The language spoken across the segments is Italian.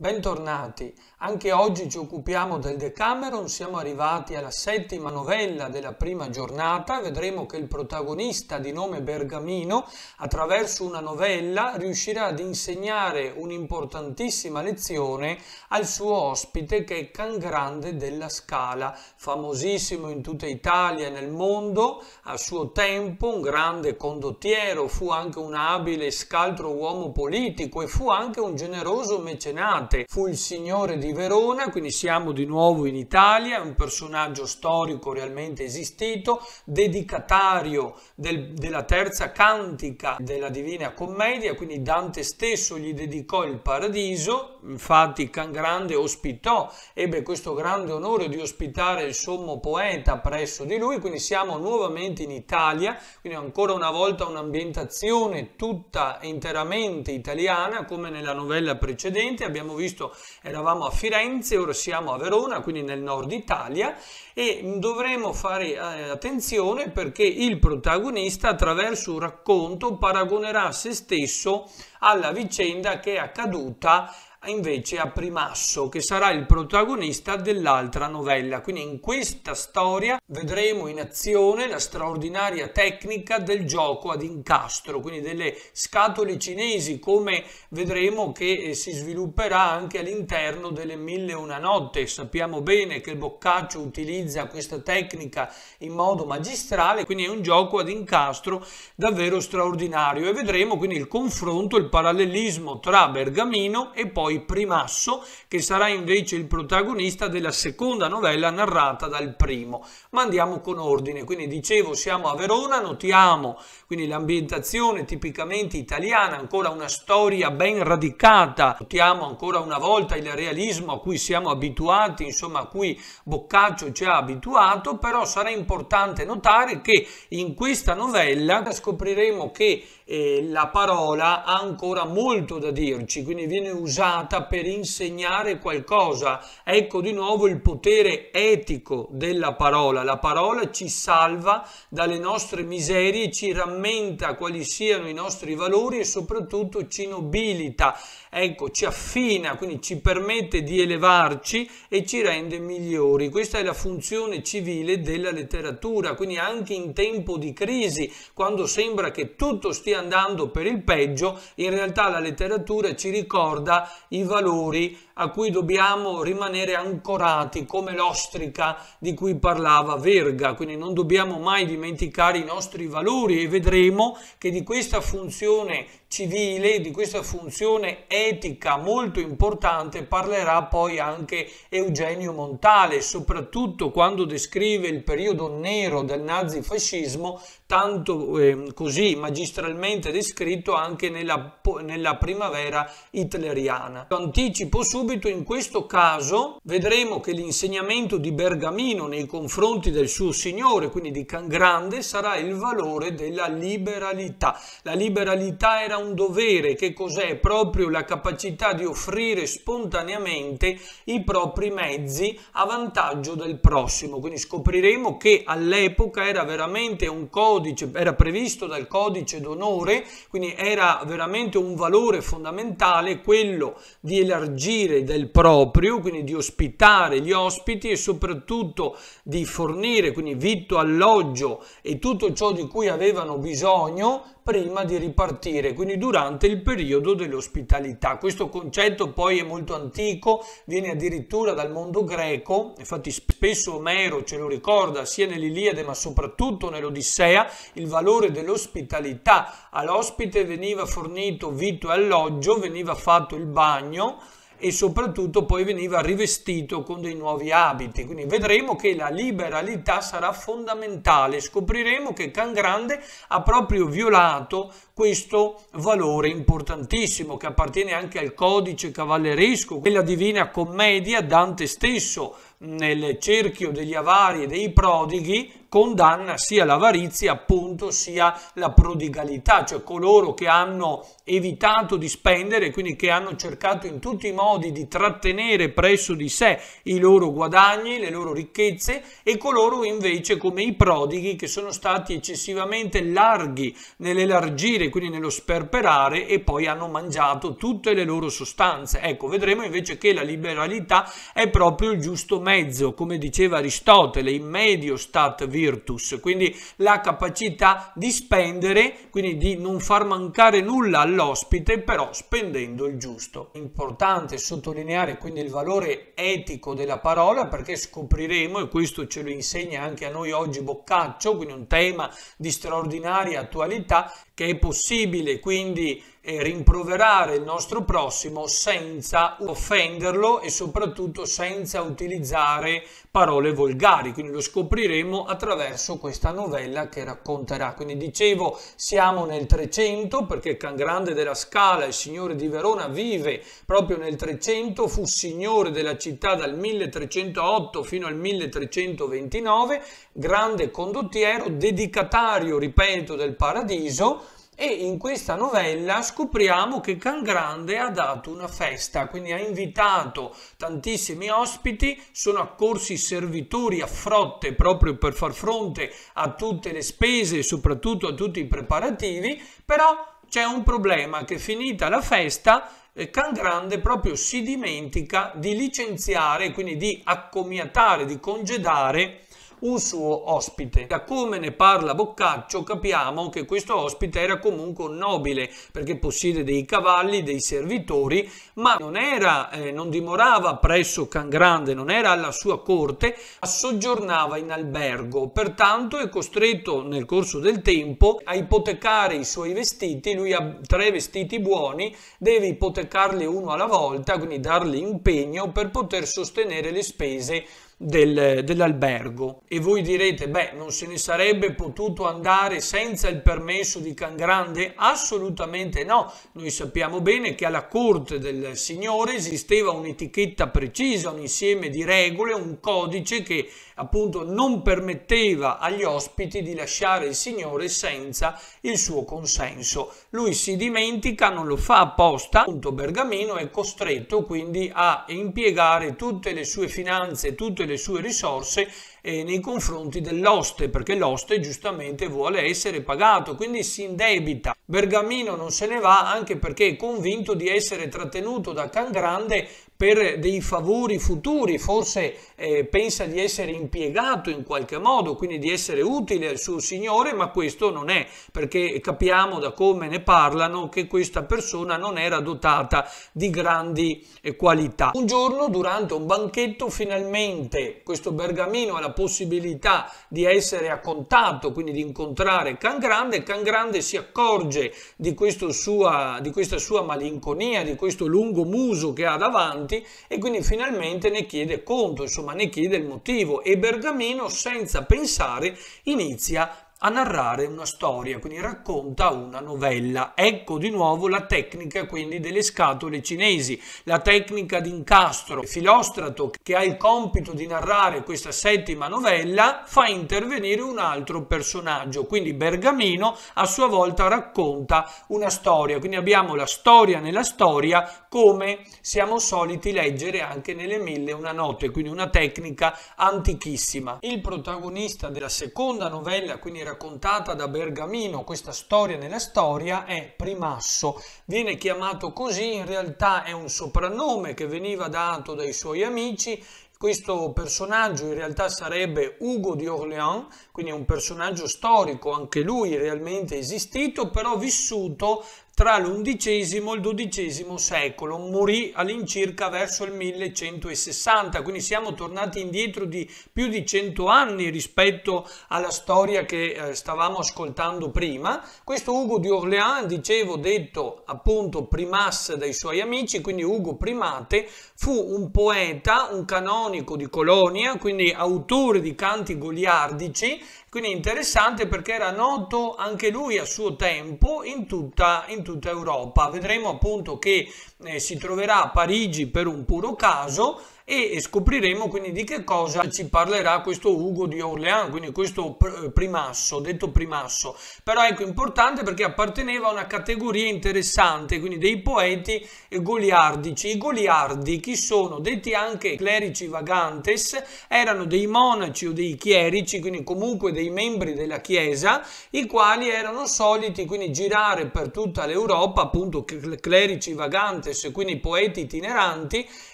Bentornati, anche oggi ci occupiamo del Decameron, siamo arrivati alla settima novella della prima giornata, vedremo che il protagonista di nome Bergamino attraverso una novella riuscirà ad insegnare un'importantissima lezione al suo ospite che è Can Grande della Scala, famosissimo in tutta Italia e nel mondo, a suo tempo un grande condottiero, fu anche un abile e scaltro uomo politico e fu anche un generoso mecenato importante fu il signore di Verona, quindi siamo di nuovo in Italia, un personaggio storico realmente esistito, dedicatario del, della terza cantica della Divina Commedia, quindi Dante stesso gli dedicò il paradiso, infatti Can Grande ospitò, ebbe questo grande onore di ospitare il sommo poeta presso di lui, quindi siamo nuovamente in Italia, quindi ancora una volta un'ambientazione tutta interamente italiana come nella novella precedente, abbiamo visto eravamo a Firenze, ora siamo a Verona, quindi nel nord Italia e dovremo fare eh, attenzione perché il protagonista attraverso un racconto paragonerà se stesso alla vicenda che è accaduta invece a Primasso che sarà il protagonista dell'altra novella. Quindi in questa storia vedremo in azione la straordinaria tecnica del gioco ad incastro, quindi delle scatole cinesi come vedremo che eh, si svilupperà anche all'interno delle mille e una notte. Sappiamo bene che il Boccaccio utilizza questa tecnica in modo magistrale, quindi è un gioco ad incastro davvero straordinario e vedremo quindi il confronto, il parallelismo tra Bergamino e poi Primasso, che sarà invece il protagonista della seconda novella narrata dal primo. Ma andiamo con ordine, quindi dicevo siamo a Verona, notiamo quindi l'ambientazione tipicamente italiana, ancora una storia ben radicata, notiamo ancora una volta il realismo a cui siamo abituati, insomma a cui Boccaccio ci ha abituato, però sarà importante notare che in questa novella scopriremo che eh, la parola ha ancora molto da dirci, quindi viene usata per insegnare qualcosa. Ecco di nuovo il potere etico della parola. La parola ci salva dalle nostre miserie, ci rammenta quali siano i nostri valori e soprattutto ci nobilita, ecco, ci affina, quindi ci permette di elevarci e ci rende migliori. Questa è la funzione civile della letteratura, quindi anche in tempo di crisi, quando sembra che tutto stia andando per il peggio, in realtà la letteratura ci ricorda i valori a cui dobbiamo rimanere ancorati come l'ostrica di cui parlava Verga, quindi non dobbiamo mai dimenticare i nostri valori e vedremo che di questa funzione civile, di questa funzione etica molto importante parlerà poi anche Eugenio Montale, soprattutto quando descrive il periodo nero del nazifascismo, tanto eh, così magistralmente descritto anche nella, nella primavera hitleriana. Anticipo subito subito in questo caso vedremo che l'insegnamento di Bergamino nei confronti del suo Signore, quindi di Can Grande, sarà il valore della liberalità. La liberalità era un dovere, che cos'è? Proprio la capacità di offrire spontaneamente i propri mezzi a vantaggio del prossimo. Quindi scopriremo che all'epoca era veramente un codice, era previsto dal codice d'onore, quindi era veramente un valore fondamentale quello di elargire vivere del proprio, quindi di ospitare gli ospiti e soprattutto di fornire quindi vitto, alloggio e tutto ciò di cui avevano bisogno prima di ripartire, quindi durante il periodo dell'ospitalità. Questo concetto poi è molto antico, viene addirittura dal mondo greco, infatti spesso Omero ce lo ricorda sia nell'Iliade ma soprattutto nell'Odissea, il valore dell'ospitalità. All'ospite veniva fornito vitto e alloggio, veniva fatto il bagno, e soprattutto poi veniva rivestito con dei nuovi abiti. Quindi vedremo che la liberalità sarà fondamentale, scopriremo che Can Grande ha proprio violato questo valore importantissimo che appartiene anche al codice cavalleresco, quella divina commedia Dante stesso nel cerchio degli avari e dei prodighi condanna sia l'avarizia appunto sia la prodigalità, cioè coloro che hanno evitato di spendere, quindi che hanno cercato in tutti i modi di trattenere presso di sé i loro guadagni, le loro ricchezze e coloro invece come i prodighi che sono stati eccessivamente larghi nell'elargire, quindi nello sperperare e poi hanno mangiato tutte le loro sostanze. Ecco, vedremo invece che la liberalità è proprio il giusto mezzo, come diceva Aristotele, in medio stat virtus, quindi la capacità di spendere, quindi di non far mancare nulla all'ospite, però spendendo il giusto. Importante sottolineare quindi il valore etico della parola perché scopriremo, e questo ce lo insegna anche a noi oggi Boccaccio, quindi un tema di straordinaria attualità, che è possibile quindi e rimproverare il nostro prossimo senza offenderlo e soprattutto senza utilizzare parole volgari. Quindi lo scopriremo attraverso questa novella che racconterà. Quindi dicevo, siamo nel 300 perché Can Grande della Scala, il signore di Verona, vive proprio nel 300, fu signore della città dal 1308 fino al 1329, grande condottiero, dedicatario, ripeto, del paradiso e in questa novella scopriamo che Can Grande ha dato una festa, quindi ha invitato tantissimi ospiti, sono accorsi servitori a frotte proprio per far fronte a tutte le spese e soprattutto a tutti i preparativi, però c'è un problema che finita la festa eh, Can Grande proprio si dimentica di licenziare, quindi di accomiatare, di congedare un suo ospite. Da come ne parla Boccaccio capiamo che questo ospite era comunque un nobile perché possiede dei cavalli, dei servitori, ma non, era, eh, non dimorava presso Cangrande, non era alla sua corte, ma soggiornava in albergo. Pertanto è costretto nel corso del tempo a ipotecare i suoi vestiti, lui ha tre vestiti buoni, deve ipotecarli uno alla volta, quindi dargli impegno per poter sostenere le spese del, dell'albergo. E voi direte, beh, non se ne sarebbe potuto andare senza il permesso di Can Grande? Assolutamente no. Noi sappiamo bene che alla corte del signore esisteva un'etichetta precisa, un insieme di regole, un codice che appunto non permetteva agli ospiti di lasciare il Signore senza il suo consenso. Lui si dimentica, non lo fa apposta, appunto Bergamino è costretto quindi a impiegare tutte le sue finanze, tutte le sue risorse eh, nei confronti dell'oste, perché l'oste giustamente vuole essere pagato, quindi si indebita. Bergamino non se ne va anche perché è convinto di essere trattenuto da Can Grande per dei favori futuri, forse eh, pensa di essere impiegato in qualche modo, quindi di essere utile al suo Signore, ma questo non è, perché capiamo da come ne parlano che questa persona non era dotata di grandi eh, qualità. Un giorno durante un banchetto finalmente questo Bergamino ha la possibilità di essere a contatto, quindi di incontrare Can Grande, Can Grande si accorge di, sua, di questa sua malinconia, di questo lungo muso che ha davanti, avanti e quindi finalmente ne chiede conto, insomma ne chiede il motivo e Bergamino senza pensare inizia a narrare una storia, quindi racconta una novella. Ecco di nuovo la tecnica quindi delle scatole cinesi, la tecnica di incastro. Filostrato, che ha il compito di narrare questa settima novella, fa intervenire un altro personaggio, quindi Bergamino a sua volta racconta una storia. Quindi abbiamo la storia nella storia come siamo soliti leggere anche nelle mille una notte, quindi una tecnica antichissima. Il protagonista della seconda novella, quindi raccontata da Bergamino, questa storia nella storia, è Primasso. Viene chiamato così, in realtà è un soprannome che veniva dato dai suoi amici questo personaggio in realtà sarebbe Ugo di Orléans, quindi un personaggio storico, anche lui realmente esistito, però vissuto tra l'undicesimo e il dodicesimo secolo, morì all'incirca verso il 1160, quindi siamo tornati indietro di più di 100 anni rispetto alla storia che eh, stavamo ascoltando prima. Questo Ugo di Orléans, dicevo, detto appunto primas dai suoi amici, quindi Ugo primate, Fu un poeta, un canonico di Colonia, quindi autore di canti goliardici, quindi interessante perché era noto anche lui a suo tempo in tutta, in tutta Europa. Vedremo appunto che eh, si troverà a Parigi per un puro caso e scopriremo quindi di che cosa ci parlerà questo Ugo di Orléans, quindi questo eh, primasso, detto primasso. Però ecco importante perché apparteneva a una categoria interessante, quindi dei poeti goliardici. I goliardi, chi sono? Detti anche clerici vagantes, erano dei monaci o dei chierici, quindi comunque dei membri della Chiesa, i quali erano soliti quindi girare per tutta l'Europa, appunto clerici vagantes, quindi poeti itineranti,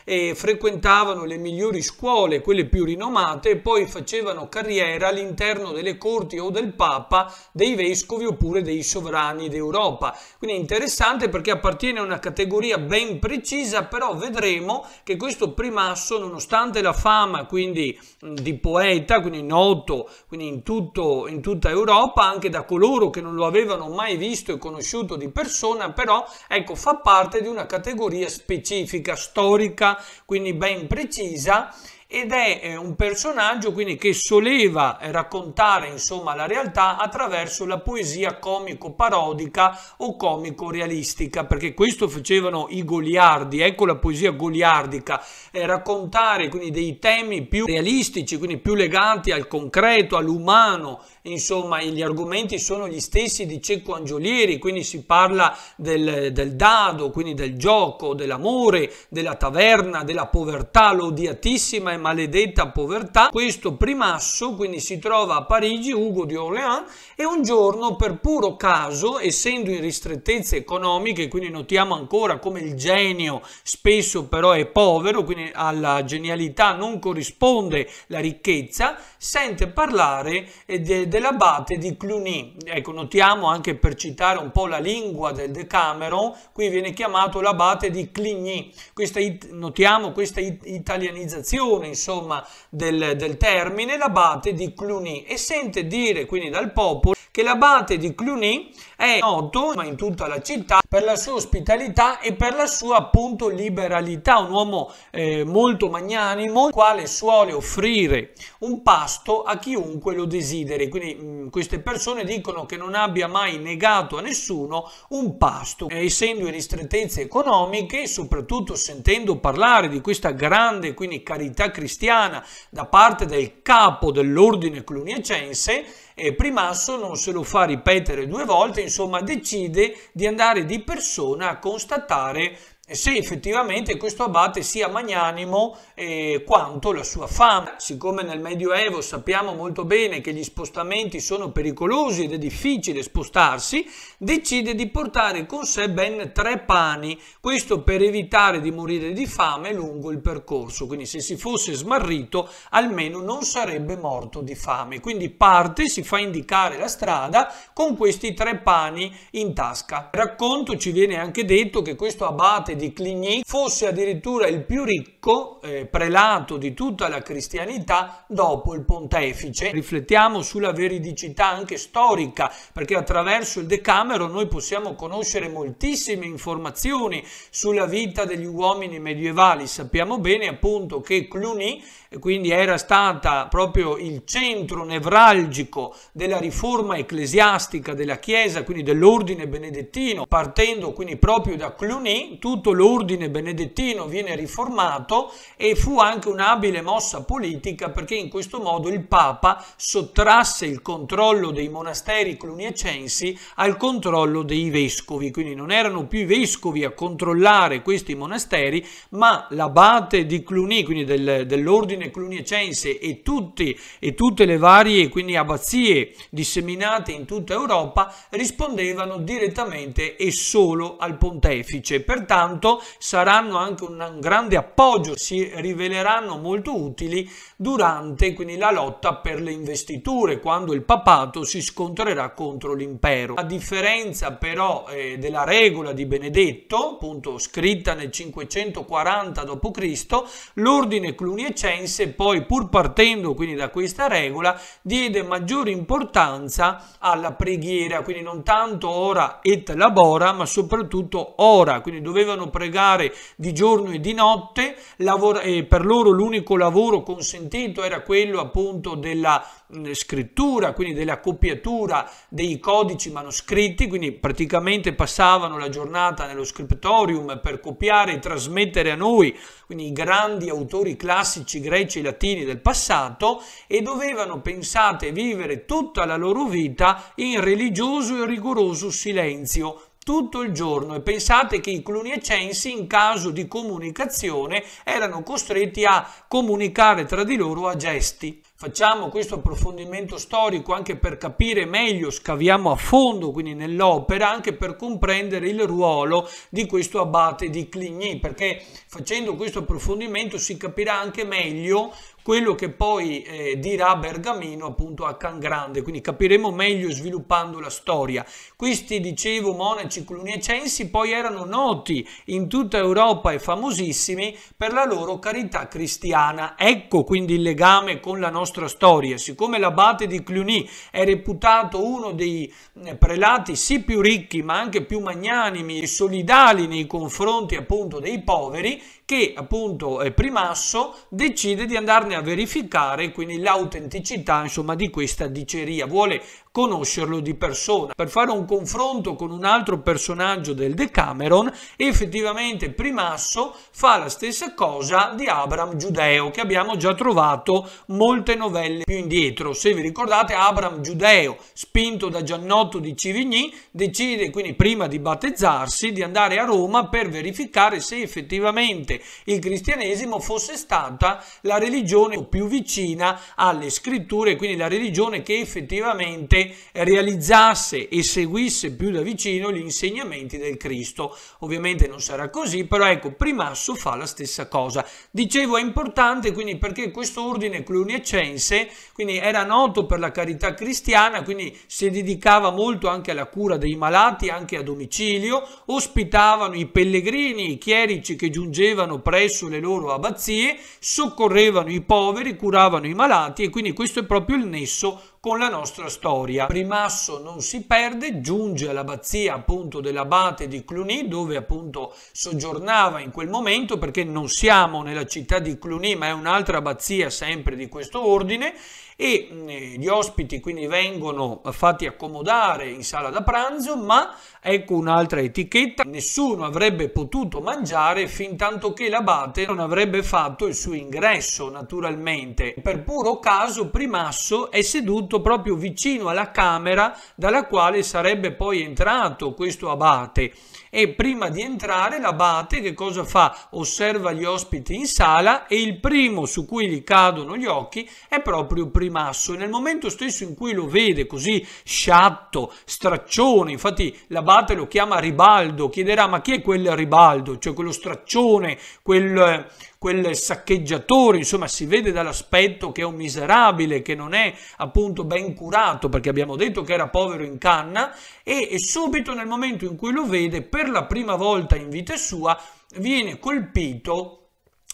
eh, frequentavano le migliori scuole, quelle più rinomate, e poi facevano carriera all'interno delle corti o del Papa, dei vescovi oppure dei sovrani d'Europa. Quindi è interessante perché appartiene a una categoria ben precisa, però vedremo che questo primasso, nonostante la fama quindi di poeta, quindi noto quindi in, tutto, in tutta Europa, anche da coloro che non lo avevano mai visto e conosciuto di persona, però ecco, fa parte di una categoria specifica, storica, quindi ben precisa, ed è eh, un personaggio quindi, che soleva raccontare insomma, la realtà attraverso la poesia comico-parodica o comico-realistica, perché questo facevano i goliardi, ecco la poesia goliardica, eh, raccontare quindi, dei temi più realistici, quindi più legati al concreto, all'umano, insomma gli argomenti sono gli stessi di Cecco Angiolieri, quindi si parla del, del dado, quindi del gioco, dell'amore, della taverna, della povertà, l'odiatissima e maledetta povertà. Questo primasso quindi si trova a Parigi, Ugo di Orléans, e un giorno per puro caso, essendo in ristrettezze economiche, quindi notiamo ancora come il genio spesso però è povero, quindi alla genialità non corrisponde la ricchezza, sente parlare eh, del dell'abate di Cluny. Ecco, notiamo anche per citare un po' la lingua del Decameron, qui viene chiamato l'abate di Cligny. Questa, notiamo questa italianizzazione, insomma, del, del termine, l'abate di Cluny. E sente dire, quindi dal popolo, che l'abate di Cluny è noto ma in tutta la città per la sua ospitalità e per la sua appunto liberalità, un uomo eh, molto magnanimo, il quale suole offrire un pasto a chiunque lo desideri. Quindi mh, mm, queste persone dicono che non abbia mai negato a nessuno un pasto, e, essendo in ristrettezze economiche, soprattutto sentendo parlare di questa grande quindi carità cristiana da parte del capo dell'ordine cluniacense, eh, Primasso non se lo fa ripetere due volte, insomma decide di andare di persona a constatare se effettivamente questo abate sia magnanimo eh, quanto la sua fama. Siccome nel Medioevo sappiamo molto bene che gli spostamenti sono pericolosi ed è difficile spostarsi, decide di portare con sé ben tre pani, questo per evitare di morire di fame lungo il percorso, quindi se si fosse smarrito almeno non sarebbe morto di fame. Quindi parte, si fa indicare la strada con questi tre pani in tasca. Racconto ci viene anche detto che questo abate parte di Cligny fosse addirittura il più ricco eh, prelato di tutta la cristianità dopo il pontefice. Riflettiamo sulla veridicità anche storica perché attraverso il Decamero noi possiamo conoscere moltissime informazioni sulla vita degli uomini medievali. Sappiamo bene appunto che Cluny quindi era stata proprio il centro nevralgico della riforma ecclesiastica della Chiesa, quindi dell'ordine benedettino, partendo quindi proprio da Cluny, tutto l'ordine benedettino viene riformato e fu anche un'abile mossa politica perché in questo modo il Papa sottrasse il controllo dei monasteri cluniacensi al controllo dei vescovi, quindi non erano più i vescovi a controllare questi monasteri, ma l'abate di Cluny, quindi del, dell'ordine Crotone, Cluniacense e, tutti, e tutte le varie quindi, abbazie disseminate in tutta Europa rispondevano direttamente e solo al pontefice. Pertanto saranno anche un grande appoggio, si riveleranno molto utili durante quindi, la lotta per le investiture, quando il papato si scontrerà contro l'impero. A differenza però eh, della regola di Benedetto, appunto scritta nel 540 d.C., l'ordine cluniacense Ulisse poi pur partendo quindi da questa regola diede maggiore importanza alla preghiera, quindi non tanto ora et labora ma soprattutto ora, quindi dovevano pregare di giorno e di notte, e per loro l'unico lavoro consentito era quello appunto della scrittura, quindi della copiatura dei codici manoscritti, quindi praticamente passavano la giornata nello scriptorium per copiare e trasmettere a noi, quindi i grandi autori classici greci greci e latini del passato e dovevano, pensate, vivere tutta la loro vita in religioso e rigoroso silenzio, tutto il giorno e pensate che i cluniacensi in caso di comunicazione erano costretti a comunicare tra di loro a gesti facciamo questo approfondimento storico anche per capire meglio, scaviamo a fondo quindi nell'opera, anche per comprendere il ruolo di questo abate di Cligny, perché facendo questo approfondimento si capirà anche meglio quello che poi eh, dirà Bergamino appunto a Can Grande, quindi capiremo meglio sviluppando la storia. Questi, dicevo, monaci cluniacensi poi erano noti in tutta Europa e famosissimi per la loro carità cristiana. Ecco quindi il legame con la nostra storia. Siccome l'abate di Cluny è reputato uno dei eh, prelati sì più ricchi ma anche più magnanimi e solidali nei confronti appunto dei poveri, che appunto è primasso decide di andarne a verificare quindi l'autenticità insomma di questa diceria vuole conoscerlo di persona, per fare un confronto con un altro personaggio del Decameron, effettivamente Primasso fa la stessa cosa di Abram Giudeo, che abbiamo già trovato molte novelle più indietro. Se vi ricordate, Abram Giudeo, spinto da Giannotto di Civigny, decide quindi prima di battezzarsi di andare a Roma per verificare se effettivamente il cristianesimo fosse stata la religione più vicina alle scritture, quindi la religione che effettivamente realizzasse e seguisse più da vicino gli insegnamenti del Cristo. Ovviamente non sarà così, però ecco, Primasso fa la stessa cosa. Dicevo è importante quindi perché questo ordine cluniacense quindi era noto per la carità cristiana, quindi si dedicava molto anche alla cura dei malati, anche a domicilio, ospitavano i pellegrini, i chierici che giungevano presso le loro abbazie, soccorrevano i poveri, curavano i malati e quindi questo è proprio il nesso con la nostra storia storia. Primasso non si perde, giunge all'abbazia appunto dell'abate di Cluny dove appunto soggiornava in quel momento perché non siamo nella città di Cluny ma è un'altra abbazia sempre di questo ordine e mm, gli ospiti quindi vengono fatti accomodare in sala da pranzo, ma ecco un'altra etichetta, nessuno avrebbe potuto mangiare fin tanto che l'abate non avrebbe fatto il suo ingresso naturalmente. Per puro caso Primasso è seduto proprio vicino alla camera dalla quale sarebbe poi entrato questo abate e prima di entrare l'abate che cosa fa? Osserva gli ospiti in sala e il primo su cui gli cadono gli occhi è proprio Primasso. e Nel momento stesso in cui lo vede così sciatto, straccione, infatti l'abate lo chiama Ribaldo, chiederà ma chi è quel Ribaldo? Cioè quello straccione, quel quel saccheggiatore, insomma si vede dall'aspetto che è un miserabile, che non è appunto ben curato perché abbiamo detto che era povero in canna e, e subito nel momento in cui lo vede per la prima volta in vita sua viene colpito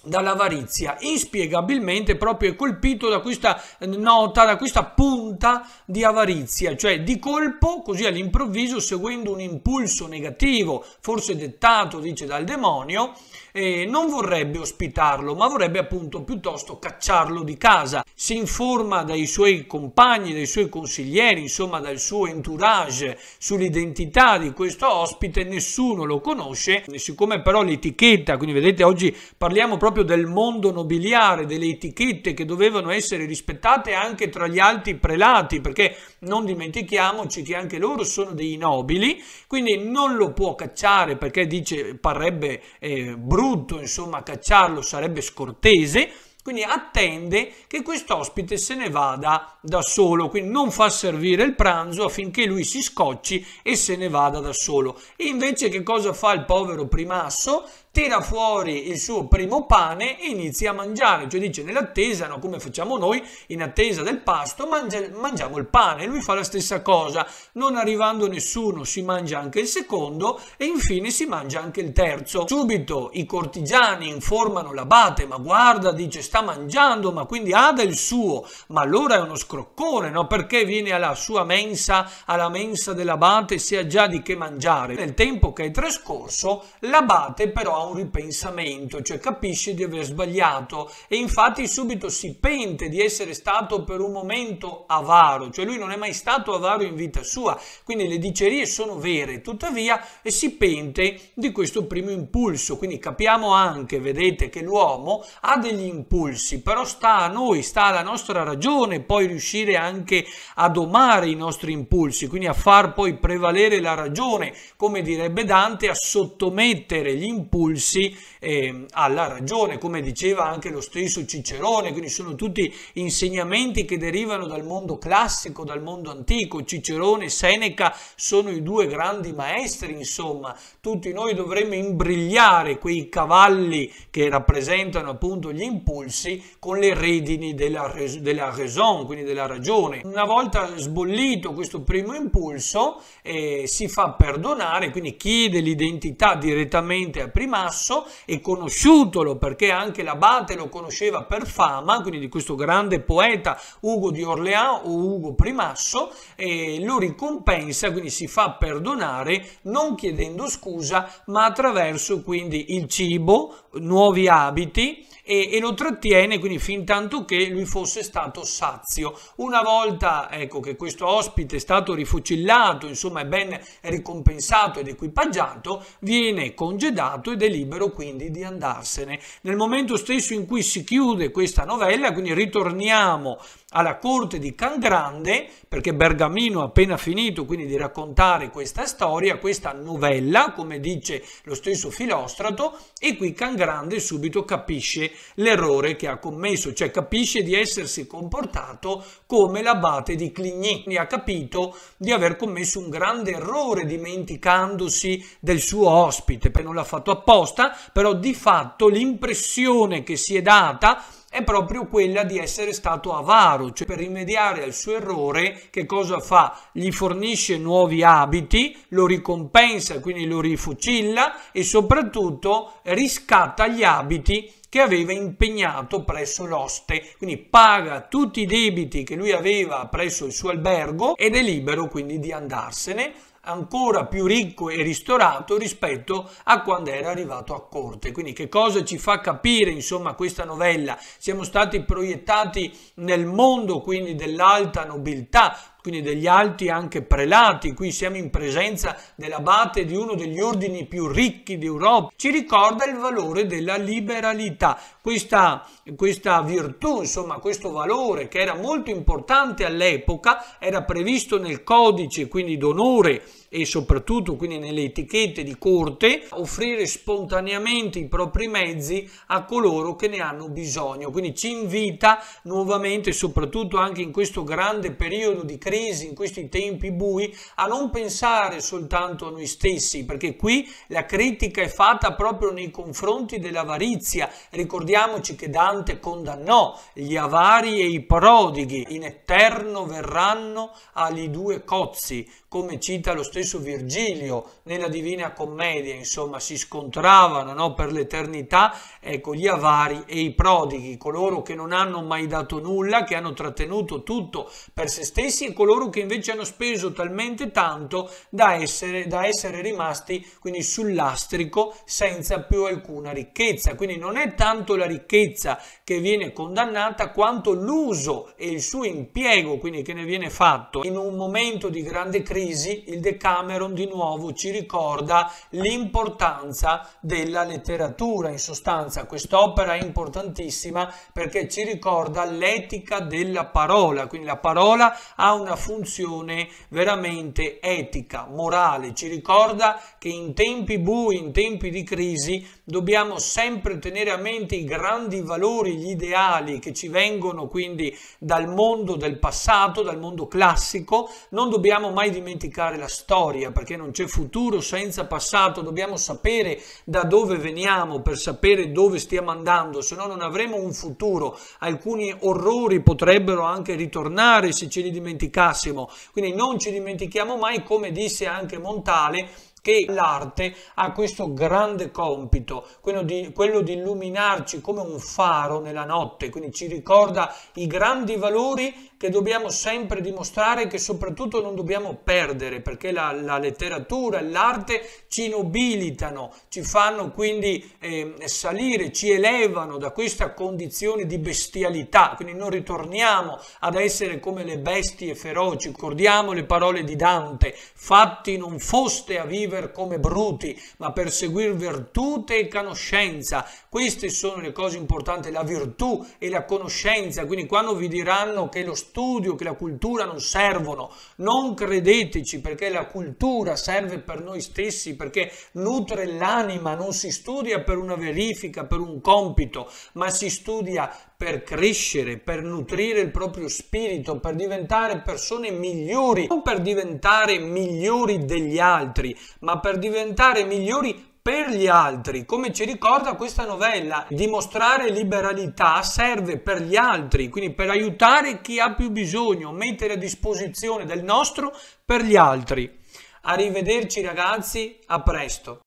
dall'avarizia, inspiegabilmente proprio è colpito da questa nota, da questa punta di avarizia, cioè di colpo, così all'improvviso, seguendo un impulso negativo, forse dettato, dice, dal demonio, eh, non vorrebbe ospitarlo, ma vorrebbe appunto piuttosto cacciarlo di casa. Si informa dai suoi compagni, dai suoi consiglieri, insomma dal suo entourage sull'identità di questo ospite, nessuno lo conosce, siccome però l'etichetta, quindi vedete oggi parliamo proprio del mondo nobiliare, delle etichette che dovevano essere rispettate anche tra gli altri prelati, perché non dimentichiamoci che anche loro sono dei nobili, quindi non lo può cacciare perché dice parrebbe eh, brutto brutto, insomma, cacciarlo sarebbe scortese, quindi attende che quest'ospite se ne vada da solo, quindi non fa servire il pranzo affinché lui si scocci e se ne vada da solo. E invece che cosa fa il povero Primasso? tira fuori il suo primo pane e inizia a mangiare, cioè dice nell'attesa, no, come facciamo noi, in attesa del pasto mangia, mangiamo il pane, lui fa la stessa cosa, non arrivando nessuno si mangia anche il secondo e infine si mangia anche il terzo. Subito i cortigiani informano l'abate, ma guarda, dice sta mangiando, ma quindi ha del suo, ma allora è uno scroccone, no? perché viene alla sua mensa, alla mensa dell'abate si ha già di che mangiare. Nel tempo che è trascorso l'abate però un ripensamento, cioè capisce di aver sbagliato e infatti subito si pente di essere stato per un momento avaro, cioè lui non è mai stato avaro in vita sua, quindi le dicerie sono vere, tuttavia e si pente di questo primo impulso, quindi capiamo anche, vedete, che l'uomo ha degli impulsi, però sta a noi, sta alla nostra ragione poi riuscire anche a domare i nostri impulsi, quindi a far poi prevalere la ragione, come direbbe Dante, a sottomettere gli impulsi impulsi eh, alla ragione, come diceva anche lo stesso Cicerone, quindi sono tutti insegnamenti che derivano dal mondo classico, dal mondo antico, Cicerone, e Seneca sono i due grandi maestri, insomma, tutti noi dovremmo imbrigliare quei cavalli che rappresentano appunto gli impulsi con le redini della, della raison, quindi della ragione. Una volta sbollito questo primo impulso eh, si fa perdonare, quindi chiede l'identità direttamente a primario, Tasso e conosciutolo perché anche l'abate lo conosceva per fama, quindi di questo grande poeta Ugo di Orleans o Ugo Primasso, e lo ricompensa, quindi si fa perdonare non chiedendo scusa ma attraverso quindi il cibo, nuovi abiti e, e lo trattiene quindi fin tanto che lui fosse stato sazio. Una volta ecco, che questo ospite è stato rifucillato, insomma è ben ricompensato ed equipaggiato, viene congedato ed è libero quindi di andarsene. Nel momento stesso in cui si chiude questa novella, quindi ritorniamo alla corte di Can Grande, perché Bergamino ha appena finito quindi di raccontare questa storia, questa novella, come dice lo stesso Filostrato, e qui Can Grande subito capisce l'errore che ha commesso, cioè capisce di essersi comportato come l'abate di Cligny, e ha capito di aver commesso un grande errore dimenticandosi del suo ospite, non l'ha fatto apposta, però di fatto l'impressione che si è data è proprio quella di essere stato avaro, cioè per rimediare al suo errore che cosa fa? Gli fornisce nuovi abiti, lo ricompensa, quindi lo rifucilla e soprattutto riscatta gli abiti che aveva impegnato presso l'oste, quindi paga tutti i debiti che lui aveva presso il suo albergo ed è libero quindi di andarsene ancora più ricco e ristorato rispetto a quando era arrivato a corte. Quindi che cosa ci fa capire insomma questa novella? Siamo stati proiettati nel mondo quindi dell'alta nobiltà, quindi degli alti anche prelati, qui siamo in presenza dell'abate di uno degli ordini più ricchi d'Europa, ci ricorda il valore della liberalità, questa, questa virtù, insomma questo valore che era molto importante all'epoca, era previsto nel codice quindi d'onore e soprattutto quindi nelle etichette di corte offrire spontaneamente i propri mezzi a coloro che ne hanno bisogno. Quindi ci invita nuovamente, soprattutto anche in questo grande periodo di crisi, in questi tempi bui, a non pensare soltanto a noi stessi, perché qui la critica è fatta proprio nei confronti dell'avarizia. Ricordiamoci che Dante condannò gli avari e i prodighi, in eterno verranno agli due cozzi, come cita lo stesso stesso Virgilio nella Divina Commedia, insomma, si scontravano no, per l'eternità, ecco, gli avari e i prodighi, coloro che non hanno mai dato nulla, che hanno trattenuto tutto per se stessi e coloro che invece hanno speso talmente tanto da essere, da essere rimasti quindi sull'astrico senza più alcuna ricchezza. Quindi non è tanto la ricchezza che viene condannata quanto l'uso e il suo impiego, quindi che ne viene fatto. In un momento di grande crisi il Decameron di nuovo ci ricorda l'importanza della letteratura, in sostanza quest'opera è importantissima perché ci ricorda l'etica della parola, quindi la parola ha una funzione veramente etica, morale, ci ricorda che in tempi bui, in tempi di crisi, dobbiamo sempre tenere a mente i grandi valori, gli ideali che ci vengono quindi dal mondo del passato, dal mondo classico, non dobbiamo mai dimenticare la storia perché non c'è futuro senza passato, dobbiamo sapere da dove veniamo per sapere dove stiamo andando, se no non avremo un futuro. Alcuni orrori potrebbero anche ritornare se ce li dimenticassimo, quindi non ci dimentichiamo mai come disse anche Montale che l'arte ha questo grande compito, quello di, quello di, illuminarci come un faro nella notte, quindi ci ricorda i grandi valori che dobbiamo sempre dimostrare e che soprattutto non dobbiamo perdere, perché la, la letteratura e l'arte ci nobilitano, ci fanno quindi eh, salire, ci elevano da questa condizione di bestialità, quindi non ritorniamo ad essere come le bestie feroci, ricordiamo le parole di Dante, fatti non foste a vivere viver come bruti, ma perseguire seguire virtute e conoscenza. Queste sono le cose importanti, la virtù e la conoscenza. Quindi quando vi diranno che lo studio, che la cultura non servono, non credeteci perché la cultura serve per noi stessi, perché nutre l'anima, non si studia per una verifica, per un compito, ma si studia per crescere, per nutrire il proprio spirito, per diventare persone migliori, non per diventare migliori degli altri, ma per diventare migliori per gli altri, come ci ricorda questa novella, dimostrare liberalità serve per gli altri, quindi per aiutare chi ha più bisogno, mettere a disposizione del nostro per gli altri. Arrivederci ragazzi, a presto.